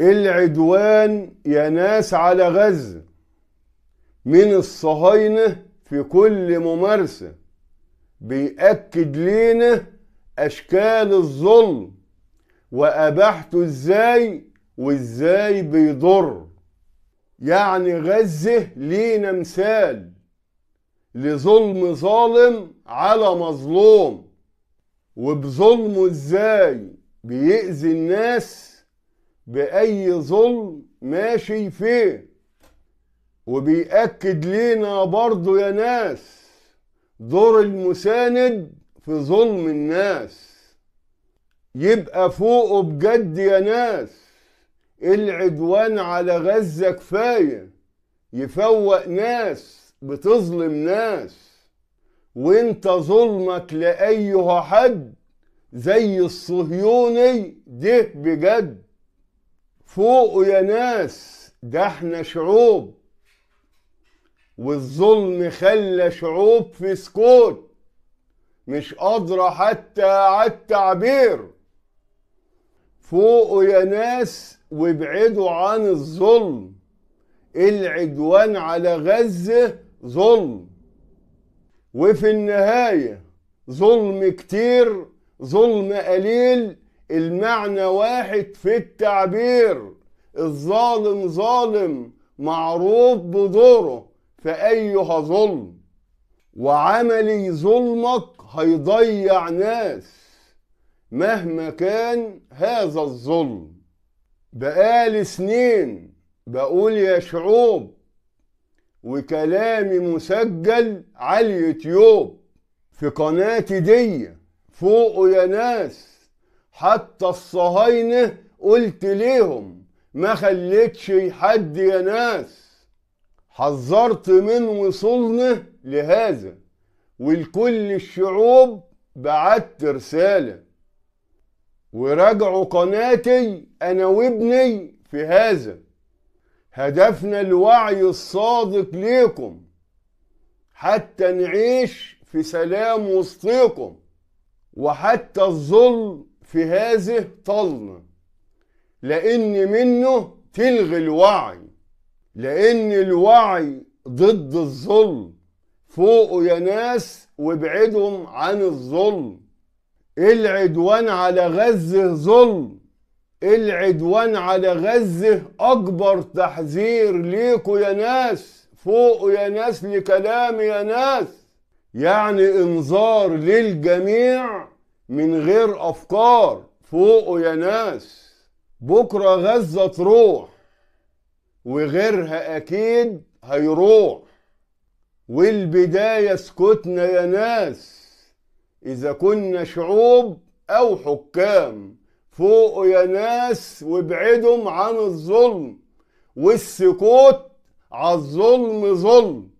العدوان يا ناس على غزة من الصهاينة في كل ممارسة بيأكد لينا أشكال الظلم وأباحته إزاي وإزاي بيضر يعني غزة لينا مثال لظلم ظالم على مظلوم وبظلمه إزاي بيأذي الناس باي ظلم ماشي فيه وبيأكد لينا برضو يا ناس دور المساند في ظلم الناس يبقى فوقه بجد يا ناس العدوان على غزة كفاية يفوق ناس بتظلم ناس وانت ظلمك لأيها حد زي الصهيوني ده بجد فوقوا يا ناس ده احنا شعوب والظلم خلى شعوب في سكوت مش قادرة حتى على التعبير فوقوا يا ناس وابعدوا عن الظلم العدوان على غزة ظلم وفي النهاية ظلم كتير ظلم قليل المعنى واحد في التعبير الظالم ظالم معروف بدوره فأيها ظلم وعملي ظلمك هيضيع ناس مهما كان هذا الظلم بقالي سنين بقول يا شعوب وكلامي مسجل على اليوتيوب في قناتي دي فوقه يا ناس حتى الصهاينة قلت ليهم ما خليتش حد يا ناس حذرت من وصولنا لهذا ولكل الشعوب بعت رسالة وراجعوا قناتي أنا وابني في هذا هدفنا الوعي الصادق ليكم حتى نعيش في سلام وسطيكم وحتى الظلم في هذه طلن لأن منه تلغي الوعي لأن الوعي ضد الظلم فوقوا يا ناس وابعدهم عن الظلم العدوان على غزة ظلم العدوان على غزة أكبر تحذير ليكوا يا ناس فوقوا يا ناس لكلام يا ناس يعني انذار للجميع من غير افكار فوقوا يا ناس بكره غزه تروح وغيرها اكيد هيروح والبدايه سكتنا يا ناس اذا كنا شعوب او حكام فوقوا يا ناس وابعدهم عن الظلم والسكوت على الظلم ظلم